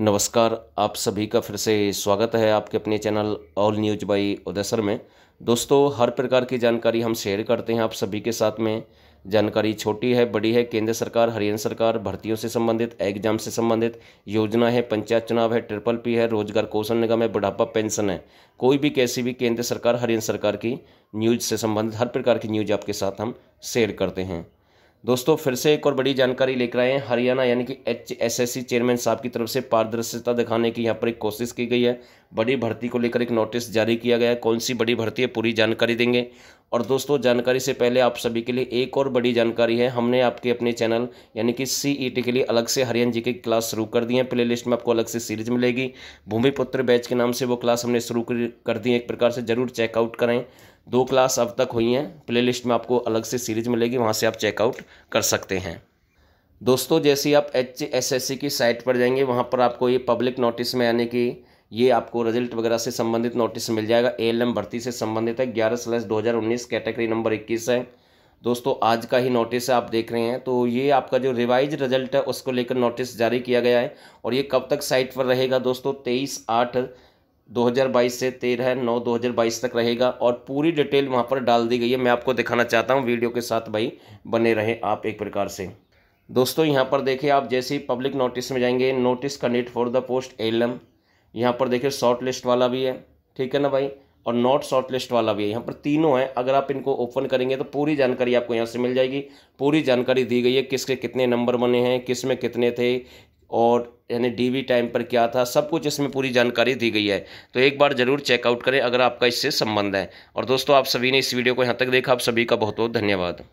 नमस्कार आप सभी का फिर से स्वागत है आपके अपने channel all news by Uday sir में दोस्तों हर प्रकार की जानकारी हम शेयर करते हैं आप सभी के साथ में जानकारी छोटी है बड़ी है केंद्र सरकार हरियाणा सरकार भर्तियों से संबंधित एग्जाम से संबंधित योजना है पंचायत चुनाव है ट्रिपल पी है रोजगार कौशल निगम है बुढ़ापा पेंशन है कोई भी कैसी भी केंद्र सरकार हरियाणा सरकार की न्यूज से संबंधित हर प्रकार की न्यूज आपके साथ हम शेयर करते हैं दोस्तों फिर से एक और बड़ी जानकारी लेकर आए हैं हरियाणा यानी कि H S S C chairman साहब की तरफ से पारदर्शिता दिखाने की यहाँ पर एक कोशिश की गई है बड़ी भर्ती को लेकर एक नोटिस जारी किया गया है कौन सी बड़ी भर्ती है पूरी जानकारी देंगे और दोस्तों जानकारी से पहले आप सभी के लिए एक और बड़ी जानकारी है हमने आपके अपने चैनल यानी कि सी ई टी के लिए अलग से हरियाणा जी की क्लास शुरू कर दी है प्ले लिस्ट में आपको अलग से सीरीज मिलेगी भूमिपुत्र बैच के नाम से वो क्लास हमने शुरू कर दी है एक प्रकार से ज़रूर चेकआउट करें दो क्लास अब तक हुई हैं प्लेलिस्ट में आपको अलग से सीरीज मिलेगी वहाँ से आप चेकआउट कर सकते हैं दोस्तों जैसे ही आप एच एस एस सी की साइट पर जाएंगे वहाँ पर आपको ये पब्लिक नोटिस में यानी कि ये आपको रिजल्ट वगैरह से संबंधित नोटिस मिल जाएगा ए एल एम भर्ती से संबंधित है ग्यारह स्लैस दो हज़ार उन्नीस कैटेगरी नंबर इक्कीस है दोस्तों आज का ही नोटिस है आप देख रहे हैं तो ये आपका जो रिवाइज रिजल्ट है उसको लेकर नोटिस जारी किया गया है और ये कब तक साइट पर रहेगा दोस्तों तेईस आठ 2022 से तेरह नौ 2022 तक रहेगा और पूरी डिटेल वहाँ पर डाल दी गई है मैं आपको दिखाना चाहता हूँ वीडियो के साथ भाई बने रहें आप एक प्रकार से दोस्तों यहाँ पर देखिए आप जैसे ही पब्लिक नोटिस में जाएंगे notice conduct for the post L M यहाँ पर देखिए शॉर्ट लिस्ट वाला भी है ठीक है ना भाई और नॉट शॉर्ट लिस्ट वाला भी है यहाँ पर तीनों हैं अगर आप इनको ओपन करेंगे तो पूरी जानकारी आपको यहाँ से मिल जाएगी पूरी जानकारी दी गई है किसके कितने नंबर बने हैं किस में कितने थे और यानी डीवी टाइम पर क्या था सब कुछ इसमें पूरी जानकारी दी गई है तो एक बार ज़रूर चेकआउट करें अगर आपका इससे संबंध है और दोस्तों आप सभी ने इस वीडियो को यहाँ तक देखा आप सभी का बहुत बहुत धन्यवाद